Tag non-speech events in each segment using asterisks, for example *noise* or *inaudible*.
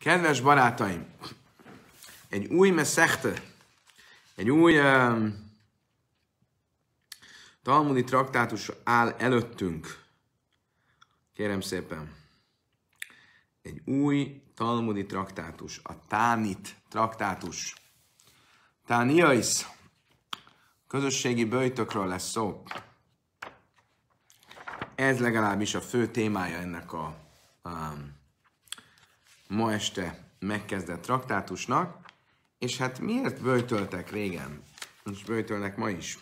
Kedves barátaim, egy új meszekte, egy új um, talmudi traktátus áll előttünk. Kérem szépen. Egy új talmudi traktátus, a Tánit traktátus. Tániais, közösségi böjtökről lesz szó. Ez legalábbis a fő témája ennek a um, ma este megkezdett traktátusnak, és hát miért böjtöltek régen, és böjtölnek ma is?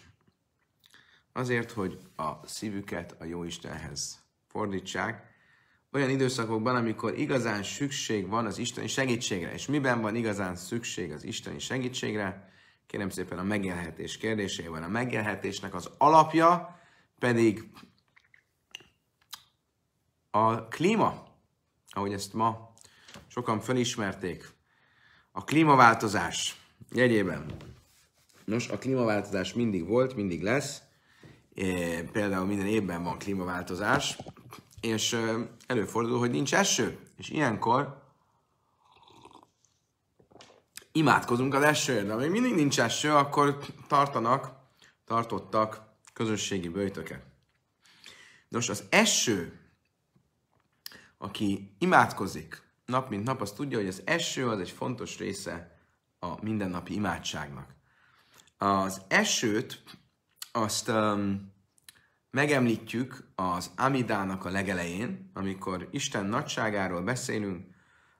Azért, hogy a szívüket a Jóistenhez fordítsák, olyan időszakokban, amikor igazán szükség van az Isteni segítségre. És miben van igazán szükség az Isteni segítségre? Kérem szépen a megélhetés kérdésével. A megélhetésnek az alapja pedig a klíma, ahogy ezt ma sokan fölismerték, a klímaváltozás jegyében. Nos, a klímaváltozás mindig volt, mindig lesz. É, például minden évben van klímaváltozás, és előfordul, hogy nincs eső. És ilyenkor imádkozunk az esőért, de még mindig nincs eső, akkor tartanak, tartottak közösségi bőjtöket. Nos, az eső, aki imádkozik, nap mint nap azt tudja, hogy az eső az egy fontos része a mindennapi imádságnak. Az esőt azt um, megemlítjük az Amidának a legelején, amikor Isten nagyságáról beszélünk,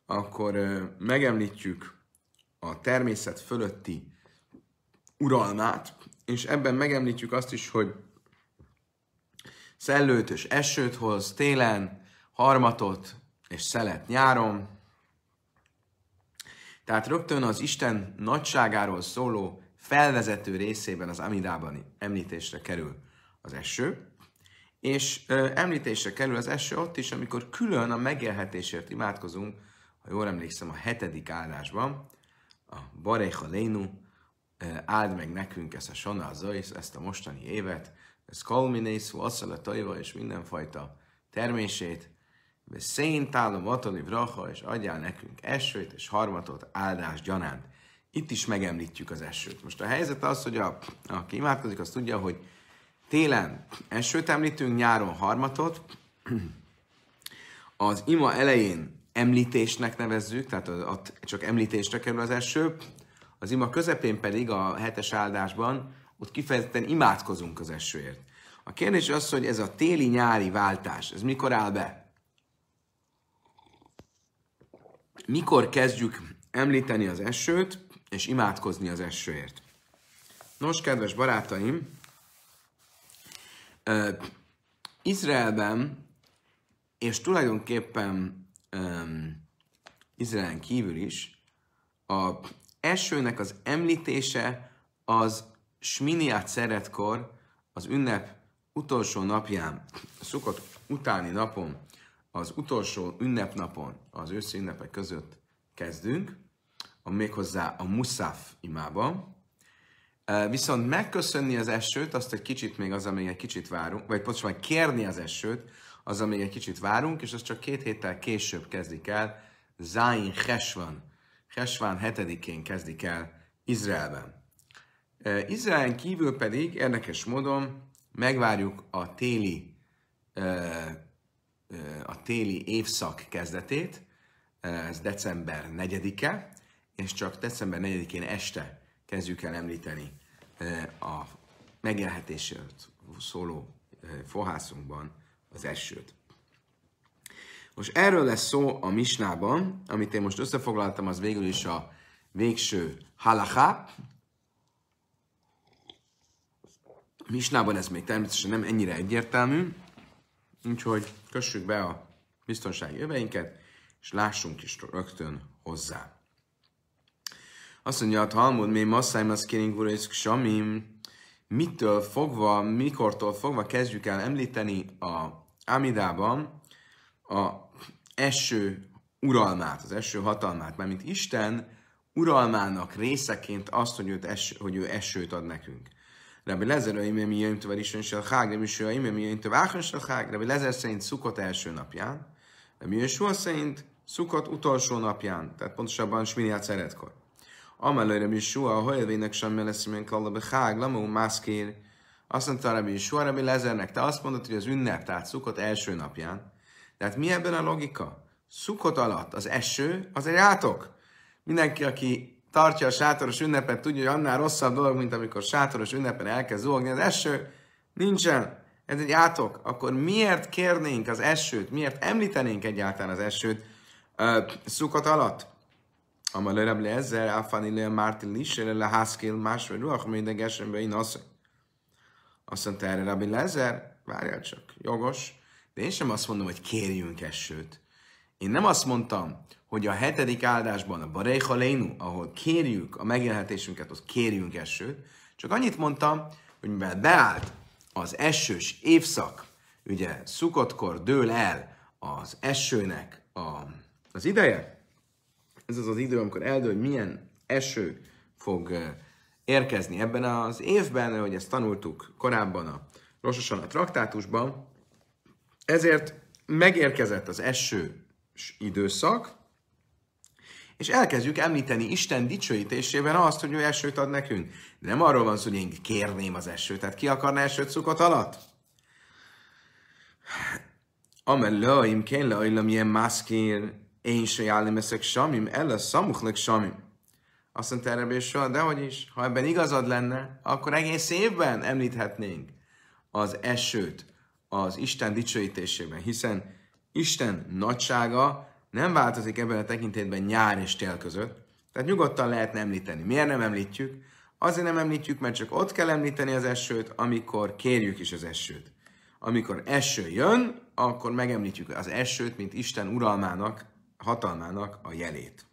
akkor uh, megemlítjük a természet fölötti uralmát, és ebben megemlítjük azt is, hogy szellőt és esőt hoz télen, harmatot, és szelet nyáron. Tehát rögtön az Isten nagyságáról szóló felvezető részében az Amidában említésre kerül az eső, és ö, említésre kerül az eső ott is, amikor külön a megélhetésért imádkozunk, ha jól emlékszem, a hetedik áldásban, a Barecha Lénu, áld meg nekünk ezt a Sona Zajsz, ezt a mostani évet, ez Kalminész, Vasszala Tajva és mindenfajta termését, tálom Atoni Vraha, és adjál nekünk esőt és harmatot áldás gyanánt. Itt is megemlítjük az esőt. Most a helyzet az, hogy a, aki imádkozik, az tudja, hogy télen esőt említünk, nyáron harmatot. Az ima elején említésnek nevezzük, tehát ott csak említésre kerül az eső. Az ima közepén pedig a hetes áldásban ott kifejezetten imádkozunk az esőért. A kérdés az, hogy ez a téli-nyári váltás, ez mikor áll be? mikor kezdjük említeni az esőt, és imádkozni az esőért. Nos, kedves barátaim, uh, Izraelben, és tulajdonképpen um, Izraelen kívül is, az esőnek az említése az Sminiát szeretkor, az ünnep utolsó napján, szokott utáni napon az utolsó ünnepnapon, az őszi ünnepek között kezdünk, a méghozzá a Musaf imába, Viszont megköszönni az esőt, azt egy kicsit még az, amíg egy kicsit várunk, vagy pontosan kérni az esőt, az, amíg egy kicsit várunk, és az csak két héttel később kezdik el, Zain Hesvan, Hesvan 7-én kezdik el Izraelben. Izraelen kívül pedig érdekes módon megvárjuk a téli a téli évszak kezdetét, ez december 4-e, és csak december 4-én este kezdjük el említeni a megélhetésért szóló fohászunkban az esőt. Most erről lesz szó a misnában, amit én most összefoglaltam, az végül is a végső halaká. Misnában ez még természetesen nem ennyire egyértelmű, Úgyhogy kössük be a biztonsági öveinket, és lássunk is rögtön hozzá. Azt mondja a hát, Talmud, mi masszáim az kéring és samim, mitől fogva, mikortól fogva kezdjük el említeni a Amidában a eső uralmát, az eső hatalmát, mert mint Isten uralmának részeként azt, hogy, eső, hogy ő esőt ad nekünk. Rabbi Lezer, Aime mi Jöntov, Arishon Selchag, Rabbi Sua, Aime mi Jöntov, Ákon Selchag, Rabbi Lezer szerint Szukot első napján, Rabbi Jönsua szerint Szukot utolsó napján, tehát pontosabban Sminiát szeretkor. Amelőre Rabbi Sua, a hajlvének semmi lesz, mint Kalla hág, Lamó Mászkér, azt mondta Rabbi Sua, Rabbi Lezernek, te azt mondod, hogy az ünnep, tehát Szukot első napján. Tehát mi ebben a logika? Szukot alatt az eső, az egy átok. Mindenki, aki tartja a sátoros ünnepet, tudja, hogy annál rosszabb dolog, mint amikor sátoros ünnepen elkezd zúgni az eső, nincsen, ez egy átok, akkor miért kérnénk az esőt, miért említenénk egyáltalán az esőt uh, szukat alatt? Amal örebb le ezzel, áfani le Martin Lissel, le Haskell, másfél ruach, mindegy esemben én azt Azt mondta erre Rabbi Lezer, várjál csak, jogos, de én sem azt mondom, hogy kérjünk esőt. Én nem azt mondtam, hogy a hetedik áldásban, a Barejha Lénu, ahol kérjük a megélhetésünket, ott kérjünk esőt, csak annyit mondtam, hogy mivel beállt az esős évszak, ugye szukottkor dől el az esőnek a, az ideje, ez az az idő, amikor eldől, hogy milyen eső fog érkezni ebben az évben, hogy ezt tanultuk korábban a Rososan a traktátusban, ezért megérkezett az eső időszak, és elkezdjük említeni Isten dicsőítésében azt, hogy ő esőt ad nekünk. De nem arról van szó, hogy én kérném az esőt. Tehát ki akarna esőt szukott alatt? Amel leaim kén laillam ilyen mászkér, én se jállim eszek samim, ella szamuklek samim. Azt mondta erre soha, de hogy is, ha ebben igazad lenne, akkor egész évben említhetnénk az esőt az Isten dicsőítésében, hiszen Isten nagysága nem változik ebben a tekintetben nyár és tél között, tehát nyugodtan lehet említeni. Miért nem említjük? Azért nem említjük, mert csak ott kell említeni az esőt, amikor kérjük is az esőt. Amikor eső jön, akkor megemlítjük az esőt, mint Isten uralmának, hatalmának a jelét.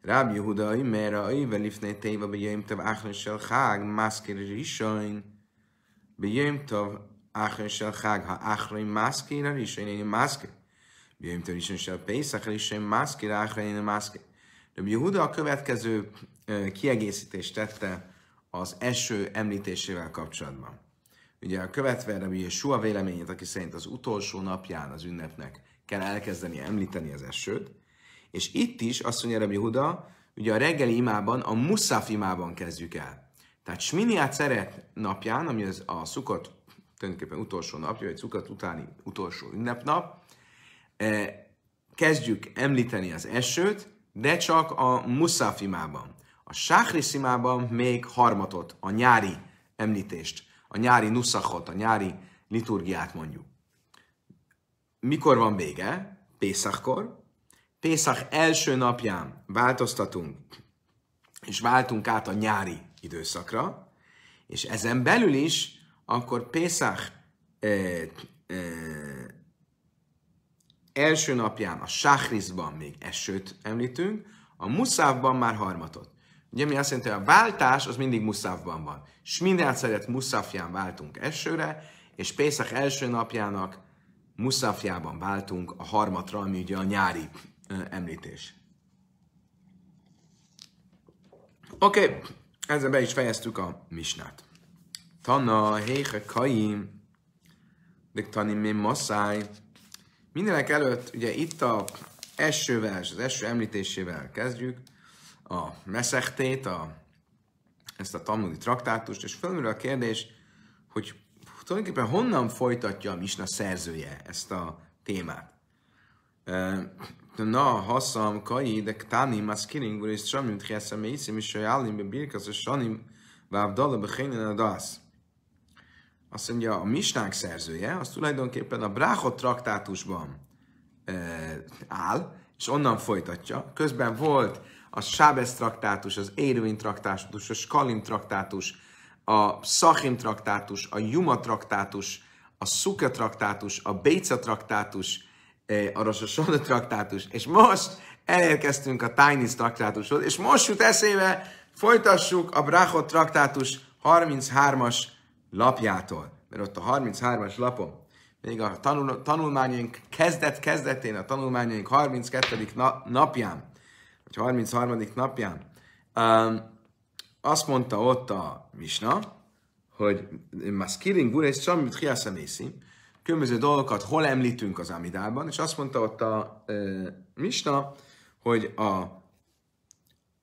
Rábi Huda, Imera, Ivelifné, Téva, Bejöjmtav, Áhlasel, Hág, Mászkér, Risain, Bejöjmtav, אחרי של חג, האחרי מסקי לראשון אינו מסקי. ביום הראשון של פסח, ראשון מסקי לאחרי אינו מסקי. Rabbi Yehuda a következő eh, kiegészítést tette az eső említésével kapcsolatban. Ugye a követve a Yeshua véleményét, aki szerint az utolsó napján az ünnepnek kell elkezdeni említeni az esőt, és itt is azt mondja Rabbi Huda, ugye a reggeli imában, a muszaf imában kezdjük el. Tehát Smini szeret napján, ami az a szukott tulajdonképpen utolsó napja, vagy cukat utáni utolsó ünnepnap, e, kezdjük említeni az esőt, de csak a muszafimában. A sáhriszimában még harmatot, a nyári említést, a nyári nuszachot, a nyári liturgiát mondjuk. Mikor van vége? Pészakkor. Pészak első napján változtatunk, és váltunk át a nyári időszakra, és ezen belül is akkor Pészach e, e, első napján a Sáhrizban még esőt említünk, a Muszávban már harmatot. Ugye mi azt jelenti, hogy a váltás az mindig muszávban van. És minden szeret muszafján váltunk esőre, és Pészach első napjának muszafjában váltunk a harmatra, ami ugye a nyári említés. Oké, okay. ezzel be is fejeztük a misnát. Tana, Héhe, Kaim, Diktani, Mim, masai. Mindenek előtt ugye itt a esővel, az eső említésével kezdjük, a meszektét, a, ezt a tanulni traktátust, és fölmerül a kérdés, hogy tulajdonképpen honnan folytatja a Misna szerzője ezt a témát. Na, haszam, kai, de ktani, maszkiring, és samim, tcheszem, iszim, és sajálim, be birkasz, és sanim, vábdala, be a dasz azt mondja, a misnák szerzője, az tulajdonképpen a Bráhot traktátusban e, áll, és onnan folytatja. Közben volt a Sábez traktátus, az Érvin traktátus, a Skalim traktátus, a Szachim traktátus, a Juma traktátus, a Szuka traktátus, a Béca traktátus, a Rosasona traktátus, és most elérkeztünk a Tainis traktátushoz, és most jut eszébe, folytassuk a Bráhot traktátus 33-as lapjától, mert ott a 33-as lapon, még a tanul, tanulmányaink kezdet-kezdetén, a tanulmányaink 32. Na, napján, vagy 33. napján, um, azt mondta ott a Misna, hogy úr, Gurész Samit Hiaszamészim, különböző dolgokat hol említünk az Amidában, és azt mondta ott a e, Misna, hogy a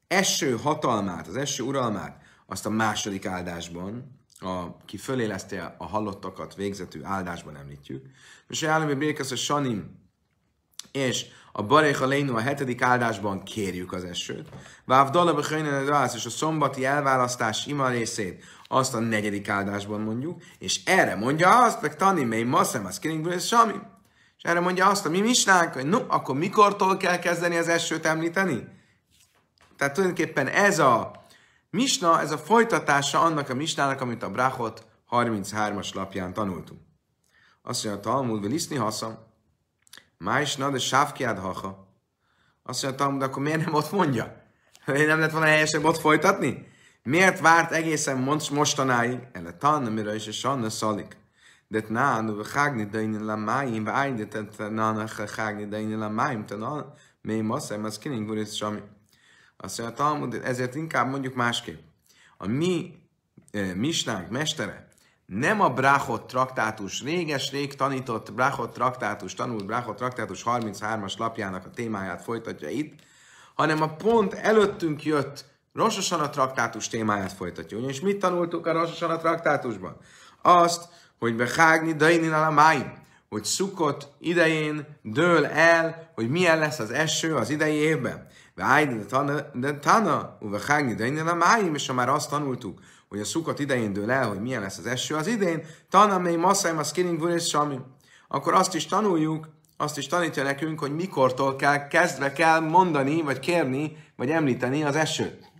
eső hatalmát, az eső uralmát, azt a második áldásban, a, ki föléleszte a hallottakat végzetű áldásban említjük. És a állami békesz a sanim, és a Barech Alénu a hetedik áldásban kérjük az esőt. Váv Bechöjnen Rász és a szombati elválasztás ima részét azt a negyedik áldásban mondjuk, és erre mondja azt, meg Tani, mely szem az kérünk és sami. És erre mondja azt a mi misnánk, hogy no, akkor mikortól kell kezdeni az esőt említeni? Tehát tulajdonképpen ez a Misna, ez a folytatása annak a misnának, amit a Brachot 33-as lapján tanultunk. Azt mondja a Talmud, Veliszni hasza, Májsna, de sávkiád haha. Azt mondja a Talmud, akkor miért nem ott mondja? Nem lett volna helyesebb ott folytatni? Miért várt egészen most mostanáig? Ele tanna, mire is, és anna szalik. De tnánu, de dejni la máim, vágni dejni la máim, te na, mély masszám, az kining, gurit, sami. Azt mondja a Talmud, ezért inkább mondjuk másképp. A mi e, misnánk mestere nem a Brachot traktátus, réges-rég tanított Brachot traktátus, tanult Brachot traktátus 33-as lapjának a témáját folytatja itt, hanem a pont előttünk jött Rososan a traktátus témáját folytatja. és mit tanultuk a Rososan a traktátusban? Azt, hogy behágni dainin a máim, hogy szukott idején dől el, hogy milyen lesz az eső az idei évben. Vájdi, de Tana, Uvehányi, de innen a máim, és ha már azt tanultuk, hogy a szukat idején dől el, hogy milyen lesz az eső az idén, Tana, mely masszáim, az kiring, vörös, sami. Akkor azt is tanuljuk, azt is tanítja nekünk, hogy mikortól kell, kezdve kell mondani, vagy kérni, vagy említeni az esőt.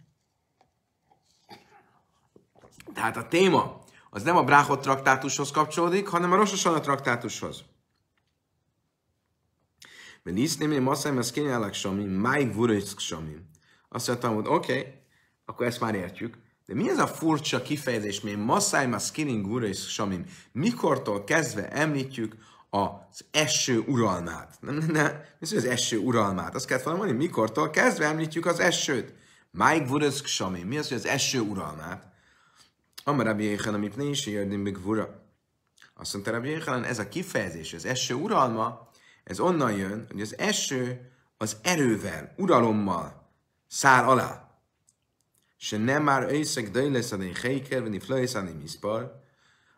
Tehát a téma az nem a Bráhot traktátushoz kapcsolódik, hanem a Rososana traktátushoz. Mert nincs némi maszáj, ez kényelek samim, máj vuröjszk samim. Azt mondtam, hogy oké, okay, akkor ezt már értjük. De mi ez a furcsa kifejezés, mi masszáj ma skinning vuröjszk samim? Mikortól kezdve említjük az eső uralmát? Nem, nem, nem, mi az eső uralmát? Azt kellett volna mondani, mikortól kezdve említjük az esőt? Máj vuröjszk samim. Mi az, hogy az eső uralmát? Amarabi Jéhanan, amit ne is érdünk, Azt mondta Rabbi ez a kifejezés, az eső uralma, ez onnan jön, hogy az eső az erővel, uralommal száll alá. Se nem már őszeg döjleszadén vagy flöjszani miszpar,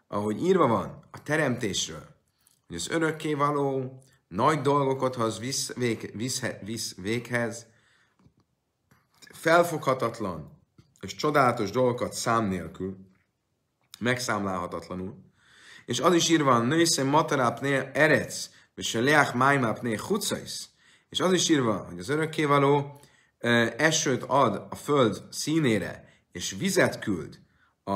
ahogy írva van a teremtésről, hogy az való nagy dolgokat hoz visz, vég, visz, visz véghez, felfoghatatlan és csodálatos dolgokat szám nélkül, megszámlálhatatlanul, és az is írva, nőszem mataráp erec, és a leach májma apné És az is írva, hogy az örökkévaló esőt ad a föld színére, és vizet küld a,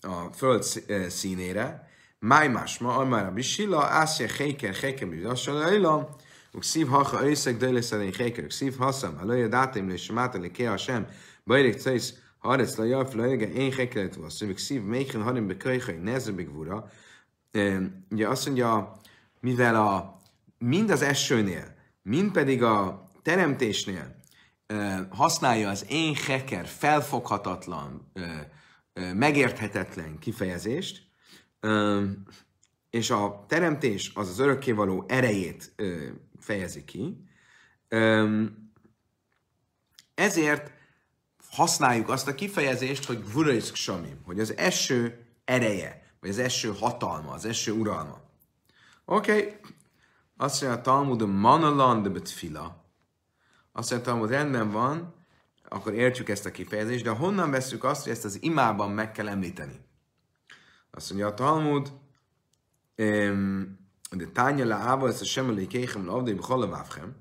a föld színére, májmás ma, amár a bisilla, ászje héker, héker, bizassal, ailam, ők szív haha őszeg, de lesz elény héker, ők szív haszam, a lőjöd átém, és mátani ké a sem, bajrik cajsz, harec, lajjal, flajjegen, én hekeret vasz, ők szív, mékén, harim, bekajjegen, nezem, bekvúra. Ugye azt mondja, mivel a, mind az esőnél, mind pedig a teremtésnél használja az én heker felfoghatatlan, megérthetetlen kifejezést, és a teremtés az az örökkévaló erejét fejezi ki, ezért használjuk azt a kifejezést, hogy vurajszk samim, hogy az eső ereje, vagy az eső hatalma, az eső uralma. Oké, okay. azt mondja a Talmud, a de betfila. Azt mondja a Talmud, rendben van, akkor értjük ezt a kifejezést, de honnan veszük azt, hogy ezt az imában meg kell említeni? Azt mondja a Talmud, de tánya láva, ez a semmelé kéhem, lavdéb halavávhem.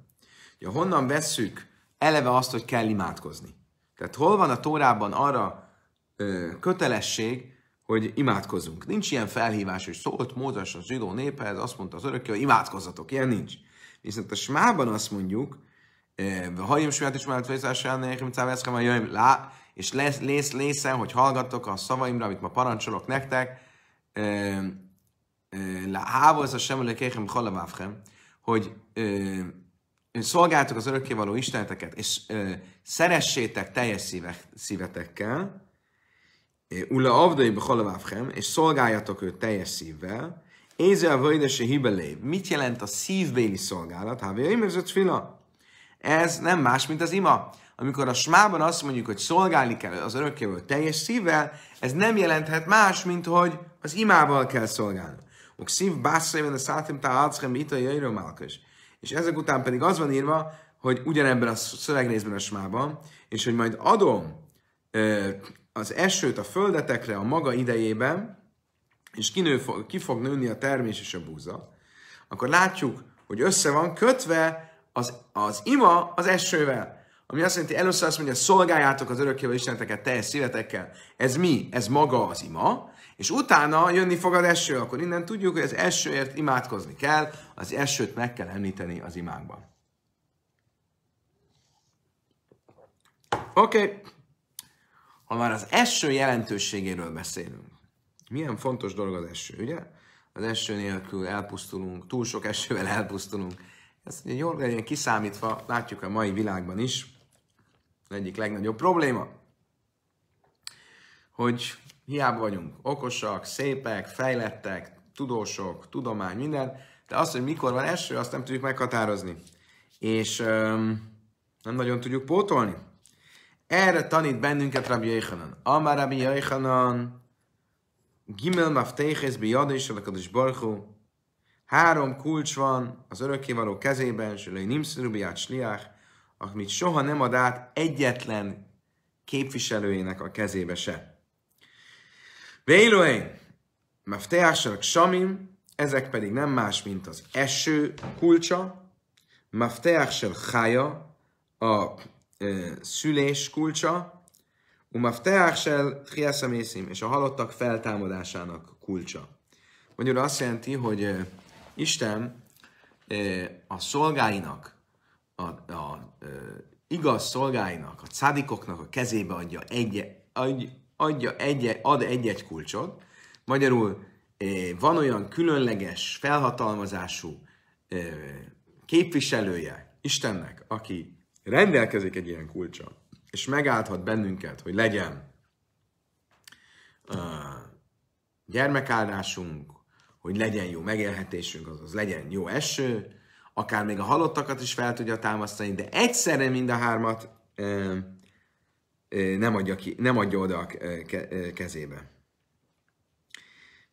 Ja, honnan veszük eleve azt, hogy kell imádkozni? Tehát hol van a Tórában arra ö, kötelesség, hogy imádkozunk. Nincs ilyen felhívás, hogy szólt Mózes a zsidó néphez, azt mondta az örökké, hogy imádkozzatok, ilyen nincs. Viszont a smában azt mondjuk, eh, ha jön is mellett vezetésen, nekem cáveszkem a jöjjön lá, és lesz, lész, lesz, hogy hallgatok a szavaimra, amit ma parancsolok nektek, eh, eh, lá, hávoz a sem, lekékem halavávhem, hogy szolgáltok az örökkévaló isteneteket, és szeressétek teljes szívetekkel, Ula avdai behalavávhem, és szolgáljatok őt teljes szívvel. Éze a vajdese hibelé. Mit jelent a szívbéli szolgálat? a ez fila. Ez nem más, mint az ima. Amikor a smában azt mondjuk, hogy szolgálni kell az örökkévől teljes szívvel, ez nem jelenthet más, mint hogy az imával kell szolgálni. szív bászaiben a szátim itt ita jaira málkös. És ezek után pedig az van írva, hogy ugyanebben a szövegnézben a smában, és hogy majd adom az esőt a földetekre a maga idejében, és kinő, ki fog nőni a termés és a búza, akkor látjuk, hogy össze van kötve az, az ima az esővel. Ami azt jelenti, először azt mondja, szolgáljátok az örökkével isteneteket teljes szívetekkel. Ez mi? Ez maga az ima. És utána jönni fog az eső, akkor innen tudjuk, hogy az esőért imádkozni kell, az esőt meg kell említeni az imánkban. Oké. Okay ha már az eső jelentőségéről beszélünk, milyen fontos dolog az eső, ugye? Az eső nélkül elpusztulunk, túl sok esővel elpusztulunk. Ez jól legyen kiszámítva, látjuk a mai világban is, az egyik legnagyobb probléma, hogy hiába vagyunk okosak, szépek, fejlettek, tudósok, tudomány, minden, de azt, hogy mikor van eső, azt nem tudjuk meghatározni. És öm, nem nagyon tudjuk pótolni. Erre tanít bennünket Rabbi Jéhanan. Amar Rabbi Jéhanan, Gimel Maftéhez Biyad Alakadis Barchu, Három kulcs van az örökkévaló kezében, Sölei Biyad Sliach, amit soha nem ad át egyetlen képviselőjének a kezébe se. Véloé, Mafteásnak Samim, ezek pedig nem más, mint az eső kulcsa, Mafteás chaya a szülés kulcsa, umafteach sel triaszamészim, és a halottak feltámadásának kulcsa. Magyarul azt jelenti, hogy Isten a szolgáinak, a, a, a igaz szolgáinak, a cádikoknak a kezébe adja egy, adj, adja egy, ad egy-egy kulcsot. Magyarul van olyan különleges, felhatalmazású képviselője Istennek, aki rendelkezik egy ilyen kulcsa, és megállhat bennünket, hogy legyen uh, gyermekáldásunk, hogy legyen jó megélhetésünk, azaz legyen jó eső, akár még a halottakat is fel tudja támasztani, de egyszerre mind a hármat uh, nem adja, ki, nem adja oda a kezébe.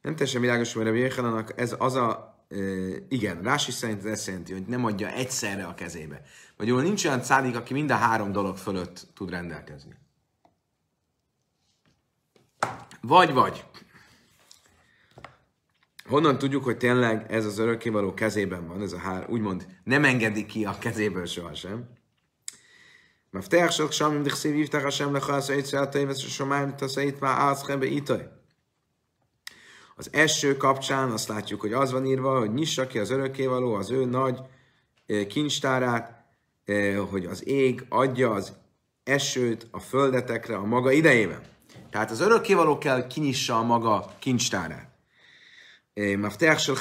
Nem teljesen világos, mert a ez az a igen, Rási szerint ez jelenti, hogy nem adja egyszerre a kezébe. Vagy olyan nincs olyan szádik, aki mind a három dolog fölött tud rendelkezni. Vagy-vagy. Honnan tudjuk, hogy tényleg ez az örökkévaló kezében van, ez a hár, úgymond nem engedi ki a kezéből sohasem. te sok samim dichsziv ivtach Hashem lechasz egyszer a téves a somáim taszait már átszkebe az eső kapcsán azt látjuk, hogy az van írva, hogy nyissa ki az örökkévaló az ő nagy eh, kincstárát, eh, hogy az ég adja az esőt a földetekre a maga idejében. Tehát az örökkévaló kell, kinyissa a maga kincstárát. Eh, Mafteach shel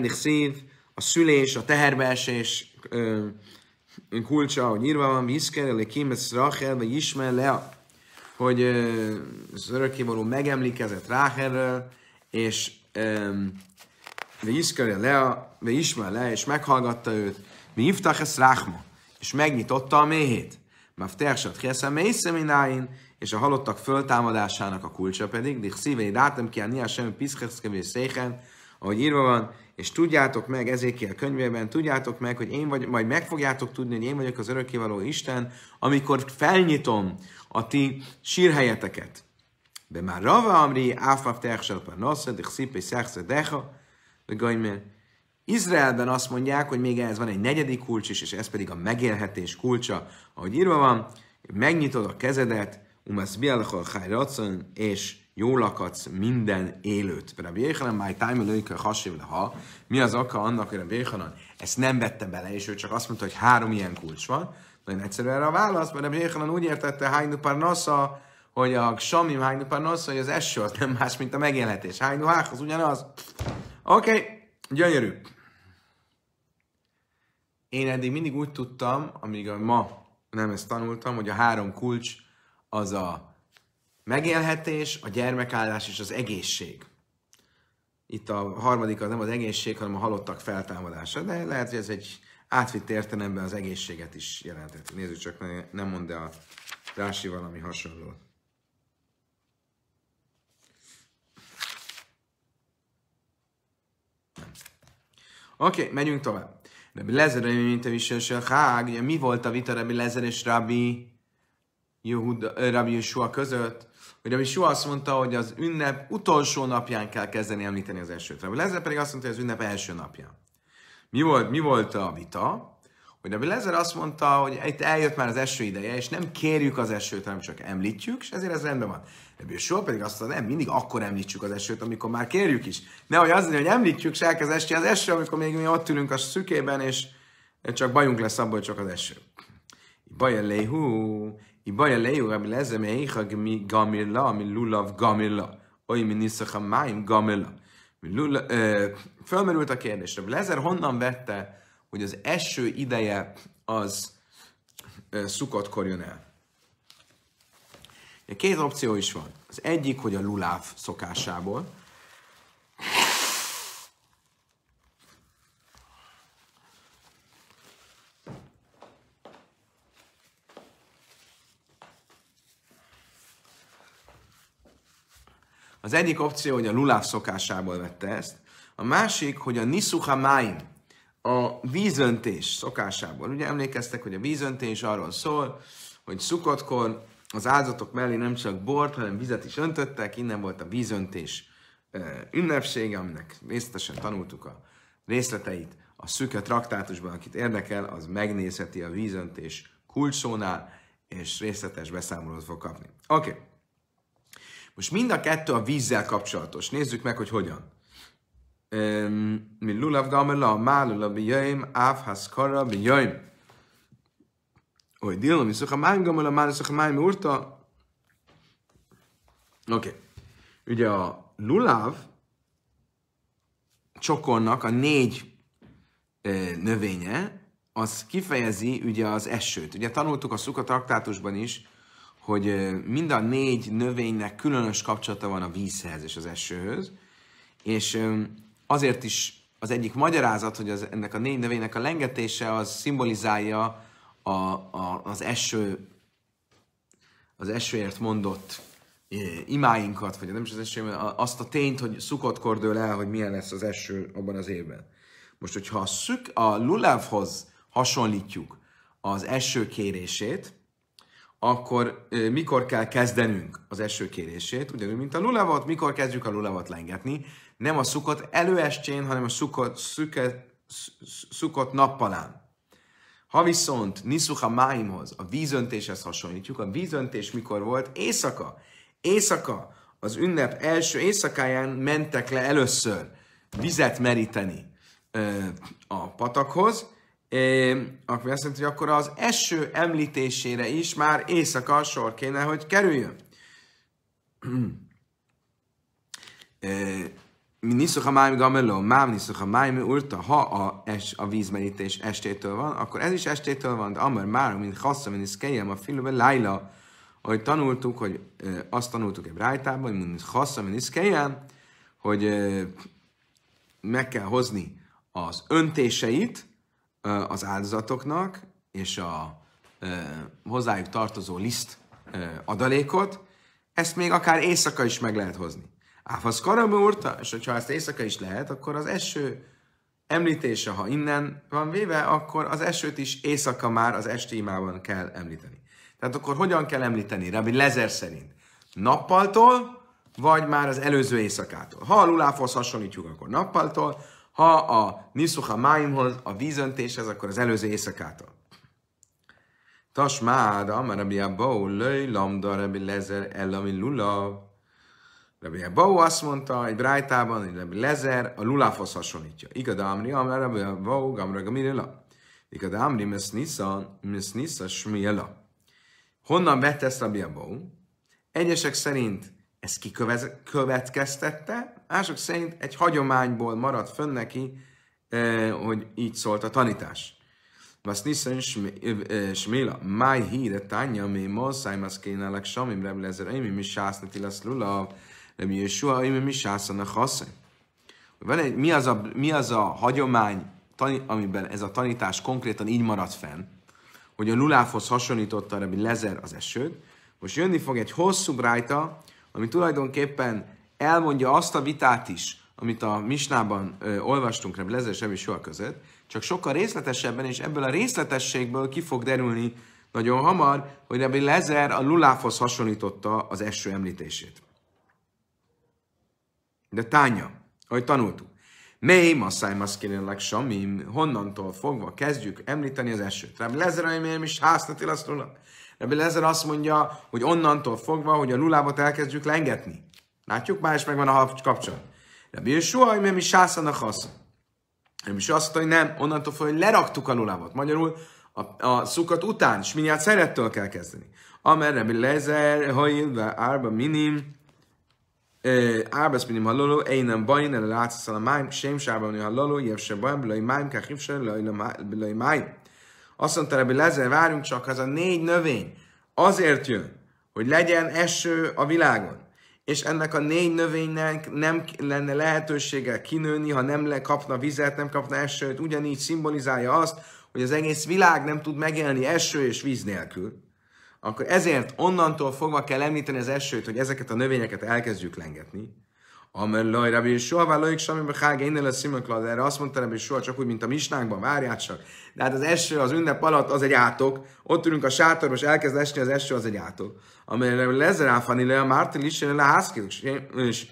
chai a szülés, a teherbeesés kulcsa, hogy írva van, viszker, le Rachel, vagy ismer le, hogy az örökkévaló megemlékezett Ráherről, és Veiszkari Lea, Veismer le, és meghallgatta őt, Veiftach ezt Ráchma, és megnyitotta a méhét. Maftersat Chesem Eiseminain, és a halottak föltámadásának a kulcsa pedig, de szívei rátem ki a nia semmi piszkeszkevés széken, ahogy írva van, és tudjátok meg ezékiel könyvében, tudjátok meg, hogy én vagy, majd meg fogjátok tudni, hogy én vagyok az örökkévaló Isten, amikor felnyitom a ti sírhelyeteket már Rava Amri, Áfmaftech Selpanosza, Dixipé Szexze Deha, Begajmer. Izraelben azt mondják, hogy még ez van egy negyedik kulcs is, és ez pedig a megélhetés kulcsa, ahogy írva van, megnyitod a kezedet, umasz bialakol hajracon, és jól akadsz minden élőt. a Jéhanan, már time lőjük a ha. Mi az oka annak, hogy a Jéhanan ezt nem vette bele, és ő csak azt mondta, hogy három ilyen kulcs van. Nagyon egyszerű erre a válasz, mert a Jéhanan úgy értette, Hajnupar Nasza, hogy a Xami Hájnu Panosz, hogy az eső az nem más, mint a megélhetés. Hány Hách, az ugyanaz. Oké, okay, gyönyörű. Én eddig mindig úgy tudtam, amíg ma nem ezt tanultam, hogy a három kulcs az a megélhetés, a gyermekállás és az egészség. Itt a harmadik az nem az egészség, hanem a halottak feltámadása, de lehet, hogy ez egy átvitt értelemben az egészséget is jelentett. Nézzük csak, nem mond a Rási valami hasonlót. Oké, okay, megyünk tovább. Rabbi Lezer, mint a visel hág, ugye mi volt a vita Rabbi Lezer és Rabbi, Yehuda, Rabbi Yeshua között? Hogy Rabbi Yeshua azt mondta, hogy az ünnep utolsó napján kell kezdeni említeni az elsőt. Rabbi Lezer pedig azt mondta, hogy az ünnep első napján. Mi volt, mi volt a vita? hogy a Lezer azt mondta, hogy itt eljött már az eső ideje, és nem kérjük az esőt, hanem csak említjük, és ezért ez rendben van. Rabbi soha pedig azt mondta, nem, mindig akkor említsük az esőt, amikor már kérjük is. Nehogy az, hogy említjük, és elkezd esni az eső, amikor még mi ott ülünk a szükében, és csak bajunk lesz abból, hogy csak az eső. Baja lehu, Ibaja lehu, a Lezer, mi eichag mi gamilla, mi lulav gamilla, oly mi niszacha máim gamirla. Fölmerült a kérdés, Rabbi Lezer honnan vette hogy az eső ideje az szukottkor jön el. Két opció is van. Az egyik, hogy a luláv szokásából, Az egyik opció, hogy a luláv szokásából vette ezt, a másik, hogy a niszuha máim, a vízöntés szokásából. Ugye emlékeztek, hogy a vízöntés arról szól, hogy szukottkor az áldozatok mellé nem csak bort, hanem vizet is öntöttek, innen volt a vízöntés ünnepsége, aminek részletesen tanultuk a részleteit a szüke traktátusban, akit érdekel, az megnézheti a vízöntés kulcsónál, és részletes beszámolót fog kapni. Oké. Okay. Most mind a kettő a vízzel kapcsolatos. Nézzük meg, hogy hogyan. מלולב גמלה, מה לולב ביום, אף השכרה ביום. או הדירו מסוך המים גמלה, מה לסוך המים urta. Oké. Ugye a lulav csokornak a négy e, növénye, az kifejezi ugye az esőt. Ugye tanultuk a szuka traktátusban is, hogy e, mind a négy növénynek különös kapcsolata van a vízhez és az esőhöz, és azért is az egyik magyarázat, hogy az, ennek a négy növénynek a lengetése, az szimbolizálja a, a, az eső, az esőért mondott eh, imáinkat, vagy nem is az eső, azt a tényt, hogy szukottkor dől el, hogy milyen lesz az eső abban az évben. Most, hogyha a, szük, a lulávhoz hasonlítjuk az eső kérését, akkor eh, mikor kell kezdenünk az eső kérését, ugyanúgy, mint a lulavat, mikor kezdjük a lulavat lengetni, nem a szukott előestjén, hanem a szukott, szüke, szukott nappalán. Ha viszont nisuka máimhoz, a vízöntéshez hasonlítjuk, a vízöntés mikor volt? Éjszaka. Éjszaka. Az ünnep első éjszakáján mentek le először vizet meríteni a patakhoz, É, akkor azt jelenti, hogy akkor az eső említésére is már éjszaka sor kéne, hogy kerüljön. *clears throat* Niszok a májmi gamelló, mám niszok a májmi urta, ha a, es, a vízmerítés estétől van, akkor ez is estétől van, de amar már, mint hassza, mint szkenyem a filóbe lájla, ahogy tanultuk, hogy e, azt tanultuk egy rájtában, hogy mint hassza, mint szkenyem, hogy e, meg kell hozni az öntéseit e, az áldozatoknak, és a e, hozzájuk tartozó liszt e, adalékot, ezt még akár éjszaka is meg lehet hozni. Áfasz karame orta, és hogyha ezt éjszaka is lehet, akkor az eső említése, ha innen van véve, akkor az esőt is éjszaka már az esti imában kell említeni. Tehát akkor hogyan kell említeni? Rabbi Lezer szerint. Nappaltól, vagy már az előző éjszakától. Ha a luláfhoz hasonlítjuk, akkor nappaltól, ha a niszuha máimhoz, a vízöntéshez, akkor az előző éjszakától. Tasmád, amarabi abó, löj, lambda, rabbi lezer, ellami lulav. Rabbi Bau azt mondta egy brájtában, hogy Rabbi Lezer a lulafhoz hasonlítja. de Amri, Amra Rabbi Bau, Gamra Ika de Amri, Mesnisa, Mesnisa, Smiela. Honnan vett ezt Rabbi Bau? Egyesek szerint ez kikövetkeztette, mások szerint egy hagyományból maradt fönn neki, eh, hogy így szólt a tanítás. Was nissen smila, eh, máj híre tanya, mi moszáj maszkénálak, samim reblezer, mi mi sászna tilasz lulav, Rabbi Yeshua, ime mi sászan a Van egy, mi az a, mi az a hagyomány, tani, amiben ez a tanítás konkrétan így maradt fenn, hogy a luláfhoz hasonlította Rabbi Lezer az esőt, most jönni fog egy hosszú brájta, ami tulajdonképpen elmondja azt a vitát is, amit a Misnában ö, olvastunk Reb Lezer semmi Soha között, csak sokkal részletesebben, és ebből a részletességből ki fog derülni nagyon hamar, hogy Reb Lezer a luláfhoz hasonlította az eső említését. De tánya, ahogy tanultuk, Mely masszáj maszkirinleg samim, honnantól fogva kezdjük említeni az esőt. Rabbi Lezer, miért is hásznati lesz lula? Rabbi Lezer azt mondja, hogy onnantól fogva, hogy a lulábot elkezdjük lengetni. Látjuk, már is megvan a kapcsolat. Rabbi hogy miért is hászan a hasza? Rabbi Yeshua azt hogy nem, onnantól fogva, hogy leraktuk a lulábot. Magyarul a, a szukat után, sminyát szerettől kell kezdeni. Amerre mi Lezer, hajilve, árba minim, én nem baj, אינם בוין, a máj, sem sárban a שארבעונים הללו, יבשה baj, בלוי máj, כך יבשה בלוי máj. Azt mondta hogy Lezer, várjunk csak, az a négy növény azért jön, hogy legyen eső a világon, és ennek a négy növénynek nem lenne lehetősége kinőni, ha nem kapna vizet, nem kapna esőt, ugyanígy szimbolizálja azt, hogy az egész világ nem tud megélni eső és víz nélkül akkor ezért onnantól fogva kell említeni az esőt, hogy ezeket a növényeket elkezdjük lengetni. Amerlaj, Rabbi soha vállaljuk sami behág, én lesz szimaklad, erre azt mondta Rabbi soha, csak úgy, mint a misnánkban, várját csak. De hát az eső az ünnep alatt az egy átok, ott ülünk a sátorban, és elkezd esni az eső, az egy átok. Amelyre lezeráfani le a Mártin is, le házkérük, és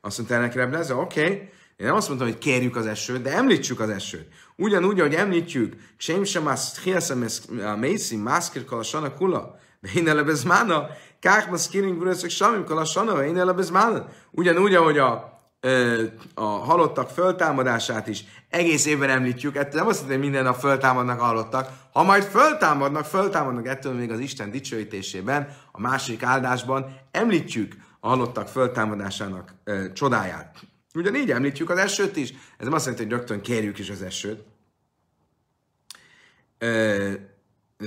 azt mondta neki Rabbi oké, okay, én nem azt mondtam, hogy kérjük az esőt, de említsük az esőt. Ugyanúgy, ahogy említjük, sem sem azt hiszem, a eh, Macy, maszkir Kalasana Kula, én elebez mána, Kákmasz Kiring Vüröszök Samim Kalasana, én elebez mána. Ugyanúgy, ahogy a eh, a halottak föltámadását is egész évben említjük. Ettől nem azt mondja, hogy minden nap föltámadnak a halottak. Ha majd föltámadnak, föltámadnak ettől még az Isten dicsőítésében, a másik áldásban említjük a halottak föltámadásának ö, eh, csodáját. Ugyanígy említjük az esőt is. Ez nem azt jelenti, hogy rögtön kérjük is az esőt.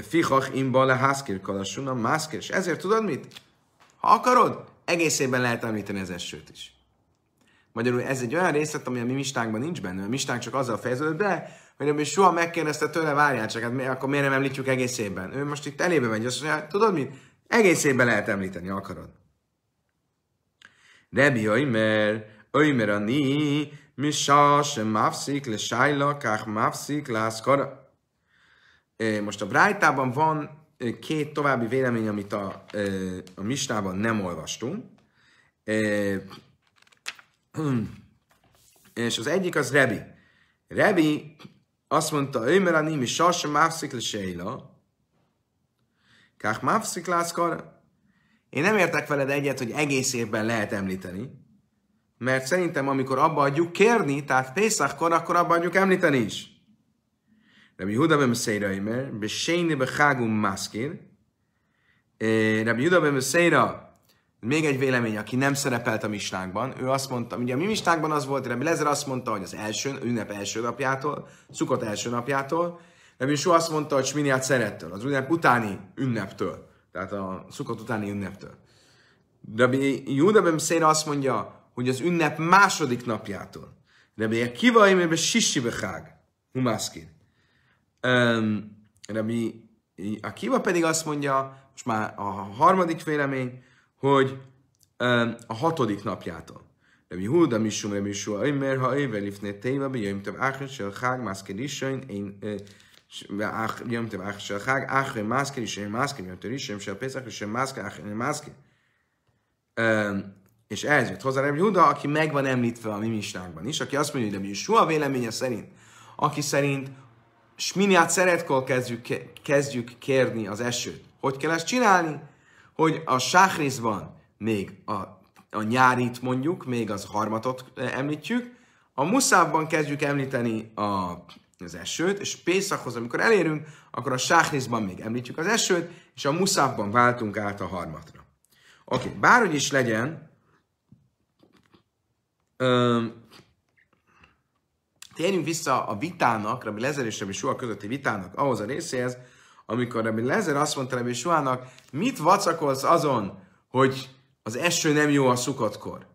Fihach imba le hászkér kalasuna mászkér. És ezért tudod mit? Ha akarod, egész évben lehet említeni az esőt is. Magyarul ez egy olyan részlet, ami a mi mistánkban nincs benne. A mistánk csak azzal fejeződött be, hogy ami soha megkérdezte tőle, várjál csak, hát akkor miért nem említjük egész évben? Ő most itt elébe megy, azt mondja, tudod mit? Egész évben lehet említeni, akarod. Rebi, mert Öjmer ani, misa se mafszik le sájla, kach mafszik lászkara. Eh, most a Brájtában van eh, két további vélemény, amit a, eh, a Mistában nem olvastunk. *clears throat* És az egyik az Rebi. Rebi azt mondta, Öjmer ani, misa sem mafszik le sájla, kach mafszik lászkara. Én nem értek veled egyet, hogy egész évben lehet említeni mert szerintem, amikor abba adjuk kérni, tehát Pészakkor, akkor abba adjuk említeni is. Rabbi Huda ben Meseira Imer, Beséni Bechágum Maszkin, eh, Rabbi Huda ben Meseira, még egy vélemény, aki nem szerepelt a mistánkban, ő azt mondta, ugye a mi mistánkban az volt, Rabbi Lezer azt mondta, hogy az első, ünnep első napjától, szukott első napjától, Rabbi Só azt mondta, hogy Sminiát szerettől, az ünnep utáni ünneptől, tehát a szukott utáni ünneptől. Rabbi Huda ben Széra azt mondja, hogy az ünnep második napjától. Rabbi Akiva imébe sisi behág, humászkin. mi Rabbi Akiva pedig azt mondja, most már a harmadik vélemény, hogy um, a hatodik napjától. Rabbi Huda Mishum Rabbi Shua Ömer Ha Över Lifne Teiva Bejöim Teb Áchen Shel Chag Mászker Isön Én Bejöim Teb Áchen Shel Chag Áchen Mászker Isön Mászker Jöntöl Isön Shel Pesach Isön Mászker Áchen Mászker és ehhez jött hozzá Reb aki meg van említve a mi is, aki azt mondja, hogy Reb Júda véleménye szerint, aki szerint sminiát szeretkor kezdjük, kezdjük kérni az esőt. Hogy kell ezt csinálni? Hogy a sáhrizban még a, a nyárit mondjuk, még az harmatot eh, említjük, a muszávban kezdjük említeni a, az esőt, és Pészakhoz, amikor elérünk, akkor a sáhrizban még említjük az esőt, és a muszávban váltunk át a harmatra. Oké, okay, bárhogy is legyen, térjünk vissza a vitának, Rabbi Lezer és Rabbi Suha közötti vitának, ahhoz a részéhez, amikor Rabbi Lezer azt mondta Rabbi Suhának, mit vacakolsz azon, hogy az eső nem jó a szukotkor?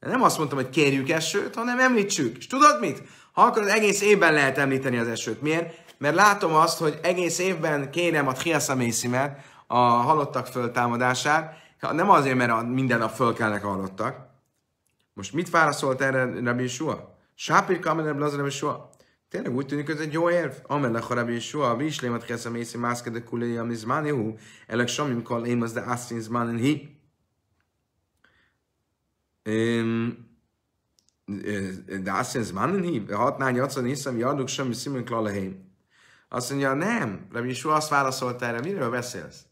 Nem azt mondtam, hogy kérjük esőt, hanem említsük. És tudod mit? Ha az egész évben lehet említeni az esőt. Miért? Mert látom azt, hogy egész évben kérem a triaszamészimet, a halottak föltámadását, nem azért, mert minden nap kellnek a halottak, most mit válaszolt erre Rabbi Yeshua? Sápék Amelem Blazer Rabbi Yeshua. Tényleg úgy tűnik, hogy ez egy jó érv. Amelech a Rabbi Yeshua, a Vislémat Kesem Észi Mászke de a Amizmán Jehu, Elek Samim Kal Émaz de Asztin Zmán Hi. De Asztin Zmán Hi? Hatnány Acan hiszem, Jarduk Samim Simon Klalehém. Azt mondja, nem, Rabbi Yeshua azt válaszolta erre, miről beszélsz?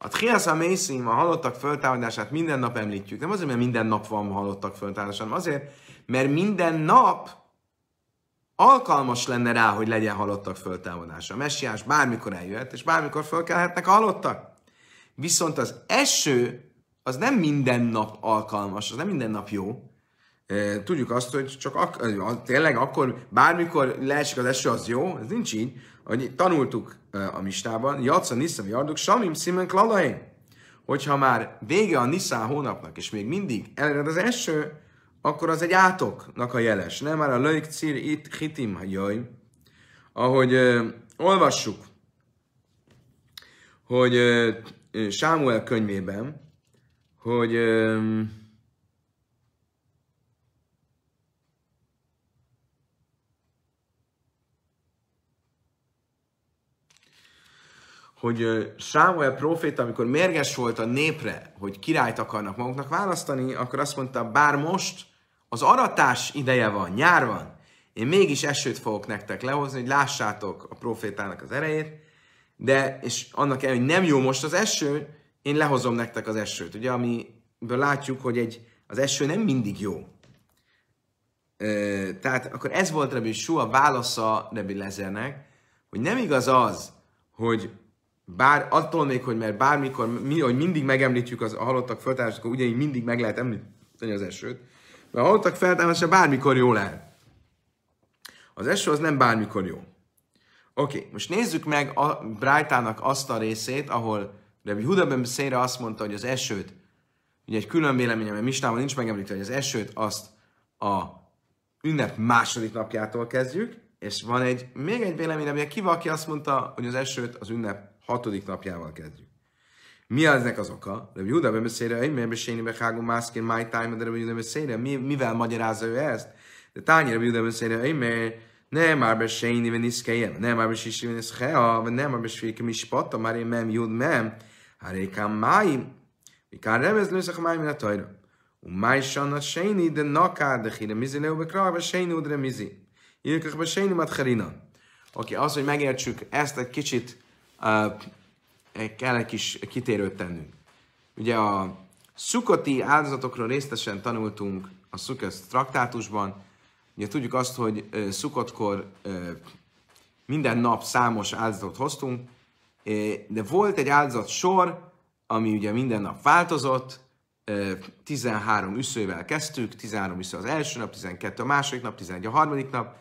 A Trias Mészim a halottak föltámadását minden nap említjük. Nem azért, mert minden nap van halottak föltámadása, hanem azért, mert minden nap alkalmas lenne rá, hogy legyen halottak föltámadása. A messiás bármikor eljöhet, és bármikor fölkelhetnek a halottak. Viszont az eső az nem minden nap alkalmas, az nem minden nap jó. Tudjuk azt, hogy csak ak- tényleg akkor bármikor leesik az eső, az jó, ez nincs így, hogy tanultuk a mistában, Jaca Nisza Jarduk, Samim Simen Klalaim. Hogyha már vége a Nisza hónapnak, és még mindig elered az eső, akkor az egy átoknak a jeles, nem már a Löjk Cir itt Hitim Jaj. Ahogy ö, olvassuk, hogy ö, Sámuel könyvében, hogy ö, hogy Sámuel proféta, amikor mérges volt a népre, hogy királyt akarnak maguknak választani, akkor azt mondta, bár most az aratás ideje van, nyár van, én mégis esőt fogok nektek lehozni, hogy lássátok a profétának az erejét, de, és annak el, hogy nem jó most az eső, én lehozom nektek az esőt. Ugye, amiből látjuk, hogy egy, az eső nem mindig jó. Ö, tehát akkor ez volt Rebi Su a válasza Rebi Lezernek, hogy nem igaz az, hogy bár attól még, hogy mert bármikor, mi, hogy mindig megemlítjük az a halottak feltámadását, akkor ugyanígy mindig meg lehet említeni az esőt. Mert a halottak feltámadása bármikor jó lehet. Az eső az nem bármikor jó. Oké, okay, most nézzük meg a Brájtának azt a részét, ahol Rabbi Huda széra azt mondta, hogy az esőt, ugye egy külön véleményem, mert Mistában nincs megemlítve, hogy az esőt azt a ünnep második napjától kezdjük, és van egy, még egy véleményem, ami ki valaki azt mondta, hogy az esőt az ünnep hatodik napjával kezdjük. Mi az ennek az oka? Rabbi Júda bebeszélre, én bebeszélni behágom mászkén my time, de Rabbi Júda bebeszélre, mivel magyarázza ő ezt? De tányi Rabbi Júda bebeszélre, én nem már beszélni, vagy niszkeljem, nem már besélni, vagy niszkeljem, vagy nem már besélni, mi spatta, már én nem jud, nem. Hárékám máim, mikár remez lőszak máim, a tajra. ומאי שנה שני דנקה דחי רמיזי לאו בקרא ושני עוד רמיזי. ילקח בשני מתחרינן. Oké, okay, az, hogy megértsük ezt egy kicsit kell egy kis kitérőt tennünk. Ugye a szukoti áldozatokról részletesen tanultunk a Szukasz traktátusban. Ugye tudjuk azt, hogy szukotkor minden nap számos áldozatot hoztunk, de volt egy áldozat sor, ami ugye minden nap változott, 13 üszővel kezdtük, 13 üsző az első nap, 12 a második nap, 11 a harmadik nap.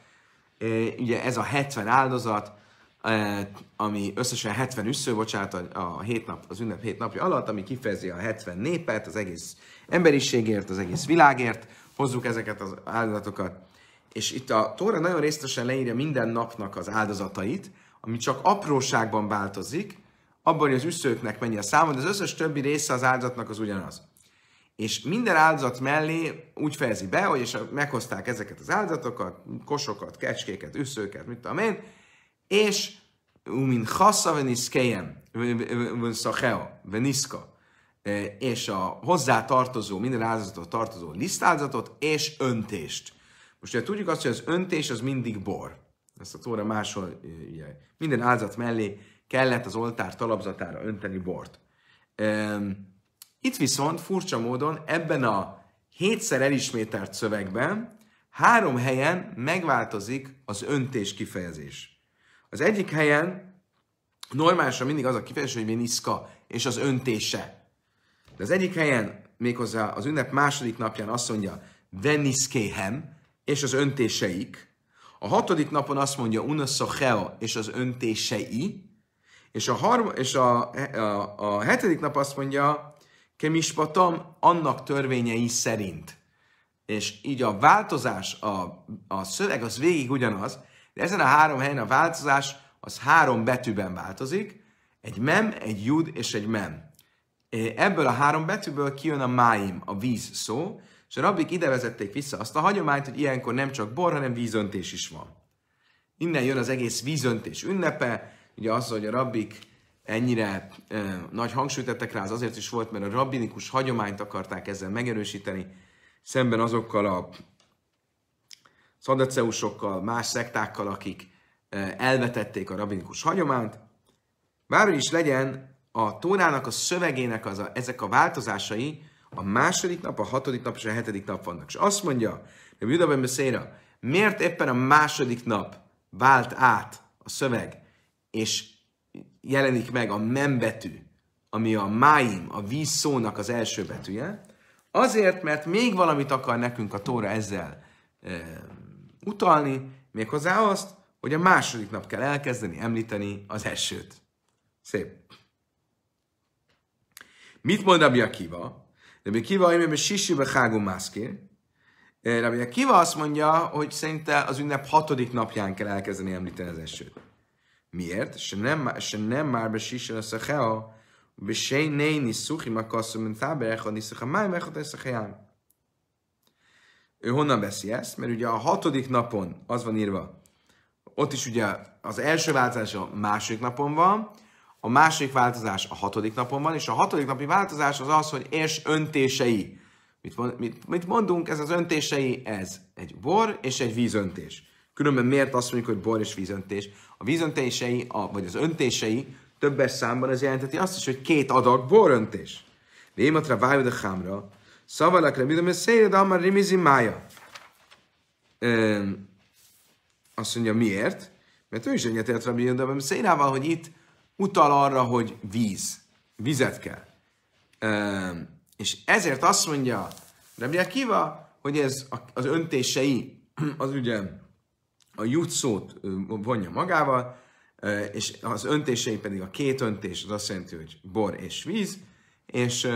Ugye ez a 70 áldozat, ami összesen 70 üssző, bocsánat, a, hét nap, az ünnep hét napja alatt, ami kifejezi a 70 népet, az egész emberiségért, az egész világért, hozzuk ezeket az áldozatokat. És itt a Tóra nagyon részletesen leírja minden napnak az áldozatait, ami csak apróságban változik, abban, hogy az üszőknek mennyi a száma, de az összes többi része az áldozatnak az ugyanaz. És minden áldozat mellé úgy fejezi be, hogy és meghozták ezeket az áldozatokat, kosokat, kecskéket, üszőket, mit tudom én, és umin hassa veniszkejem, veniszka, e, és a hozzátartozó, minden áldozatot tartozó lisztázatot és öntést. Most ugye tudjuk azt, hogy az öntés az mindig bor. Ezt a tóra máshol, e, ugye, minden áldozat mellé kellett az oltár talapzatára önteni bort. E, itt viszont furcsa módon ebben a hétszer elismételt szövegben három helyen megváltozik az öntés kifejezés. Az egyik helyen normálisan mindig az a kifejezés, hogy niszka és az öntése. De az egyik helyen, méghozzá az ünnep második napján azt mondja, veniszkéhem, és az öntéseik. A hatodik napon azt mondja, unaszocheo, és az öntései. És a, harm- és a, a, a hetedik nap azt mondja, kemispatam, annak törvényei szerint. És így a változás, a, a szöveg az végig ugyanaz, de ezen a három helyen a változás az három betűben változik, egy mem, egy jud és egy mem. Ebből a három betűből kijön a máim, a víz szó, és a rabbik ide vezették vissza azt a hagyományt, hogy ilyenkor nem csak bor, hanem vízöntés is van. Innen jön az egész vízöntés ünnepe, ugye az, hogy a rabbik ennyire ö, nagy hangsúlyt tettek rá, az azért is volt, mert a rabbinikus hagyományt akarták ezzel megerősíteni, szemben azokkal a szadaceusokkal, más szektákkal, akik e, elvetették a rabinikus hagyományt. Bárhogy is legyen, a Tórának a szövegének az a, ezek a változásai a második nap, a hatodik nap és a hetedik nap vannak. És azt mondja, hogy Judaben beszélre, miért éppen a második nap vált át a szöveg, és jelenik meg a membetű, ami a máim, a víz szónak az első betűje, azért, mert még valamit akar nekünk a Tóra ezzel e, utalni, méghozzá azt, hogy a második nap kell elkezdeni említeni az esőt. Szép. Mit mond Rabbi Akiva? Rabbi Akiva, imebe sisibe hágó mászkér. Eh, Rabbi Akiva azt mondja, hogy szerinte az ünnep hatodik napján kell elkezdeni említeni az esőt. Miért? Se nem, se nem már be a szacheo, be sejnéni szuchim akasszom, mint táber echad, niszacha máj, mechad, ő honnan veszi ezt? Mert ugye a hatodik napon az van írva, ott is ugye az első változás a második napon van, a második változás a hatodik napon van, és a hatodik napi változás az az, hogy és öntései. Mit, mit, mit mondunk? Ez az öntései, ez egy bor és egy vízöntés. Különben miért azt mondjuk, hogy bor és vízöntés? A vízöntései, a, vagy az öntései többes számban ez jelenteti azt is, hogy két adag boröntés. Vématra vájó de hámra, Szavalak Rabbi Messzér, de Amar Rimizi Mája. Azt mondja, miért? Mert ő is egyetért Rabbi Yehuda Messzérával, hogy itt utal arra, hogy víz. Vizet kell. És ezért azt mondja Rabbi Akiva, hogy ez az öntései, *clears throat* az ugye a jut szót vonja magával, és az öntései pedig a két öntés, az azt jelenti, hogy bor és víz, és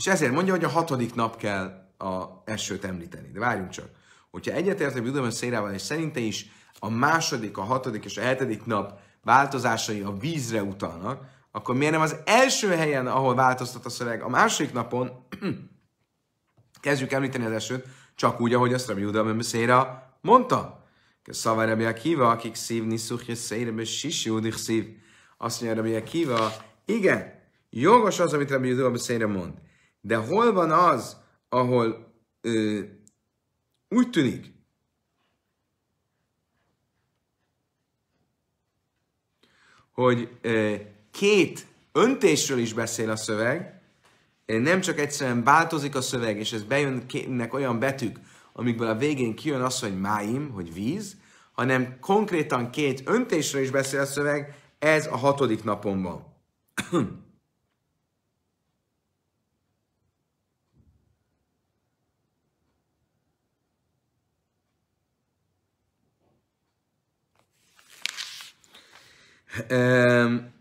és ezért mondja, hogy a hatodik nap kell a esőt említeni. De várjunk csak. Hogyha egyetértek Judomen Szérával és szerinte is a második, a hatodik és a hetedik nap változásai a vízre utalnak, akkor miért nem az első helyen, ahol változtat a szöveg, a második napon *clears throat* kezdjük említeni az esőt, csak úgy, ahogy azt Rabbi Judah Széra mondta. Szava Rabbi Akiva, akik szívni szuhja széra, sisúdik szív. Azt mondja Rabbi Akiva, igen, jogos az, amit Rabbi Judah Széra mond. De hol van az, ahol ö, úgy tűnik, hogy ö, két öntésről is beszél a szöveg, nem csak egyszerűen változik a szöveg, és ez bejönnek olyan betűk, amikből a végén kijön az, hogy máim, hogy víz, hanem konkrétan két öntésről is beszél a szöveg, ez a hatodik napon van. Um,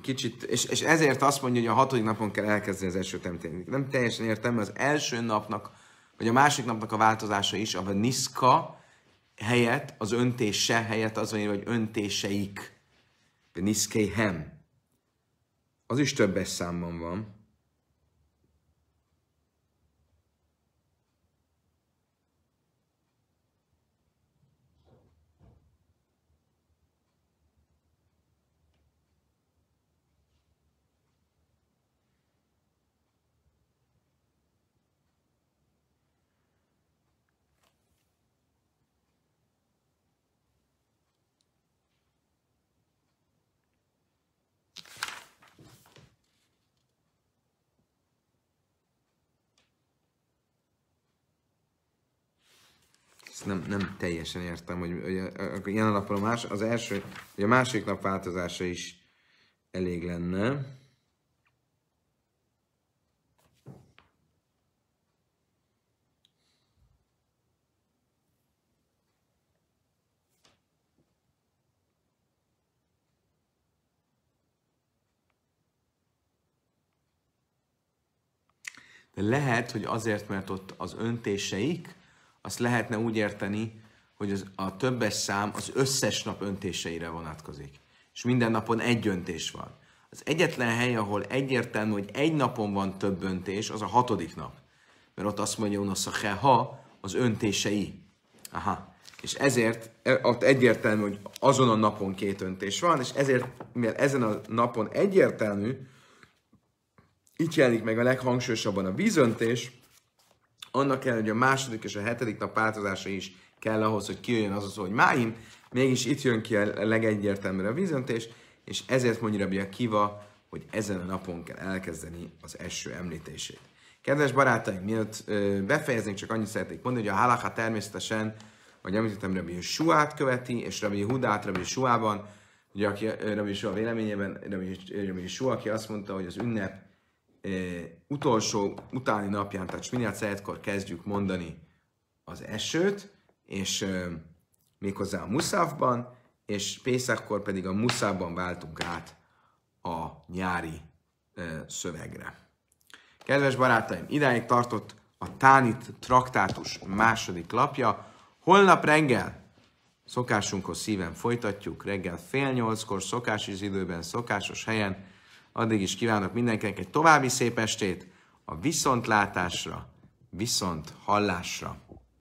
kicsit, és, és ezért azt mondja, hogy a hatodik napon kell elkezdeni az első temtélni. Nem teljesen értem, mert az első napnak, vagy a másik napnak a változása is, a niszka helyett, az öntése helyett az van, hogy öntéseik. Niszkei hem. Az is többes számban van. ezt nem, nem teljesen értem, hogy, hogy a, a, ilyen alapon a más, az első, hogy a másik nap változása is elég lenne. De lehet, hogy azért, mert ott az öntéseik, azt lehetne úgy érteni, hogy az, a többes szám az összes nap öntéseire vonatkozik. És minden napon egy öntés van. Az egyetlen hely, ahol egyértelmű, hogy egy napon van több öntés, az a hatodik nap. Mert ott azt mondja a ha az öntései. Aha. És ezért e, ott egyértelmű, hogy azon a napon két öntés van, és ezért, mivel ezen a napon egyértelmű, itt jelenik meg a leghangsúlyosabban a vízöntés, annak ellenére, hogy a második és a hetedik nap változása is kell ahhoz, hogy kijöjjön az az, hogy máim, mégis itt jön ki a legegyértelműre a vízöntés, és ezért mondja Rabbi Kiva, hogy ezen a napon kell elkezdeni az eső említését. Kedves barátaim, mielőtt befejeznénk, csak annyit szeretnék mondani, hogy a halakha természetesen, vagy említettem, Rabbi Suát követi, és Rabbi Hudát Rabbi Suában, ugye aki Rabbi Suá véleményében, Rabbi, Rabbi Suá, aki azt mondta, hogy az ünnep utolsó, utáni napján, tehát Sminyácájtkor kezdjük mondani az esőt, és méghozzá a muszávban, és Pészakkor pedig a muszában váltunk át a nyári szövegre. Kedves barátaim, idáig tartott a Tánit traktátus második lapja. Holnap reggel szokásunkhoz szíven folytatjuk, reggel fél nyolckor, szokásos időben, szokásos helyen, Addig is kívánok mindenkinek egy további szép estét, a viszontlátásra, viszont hallásra.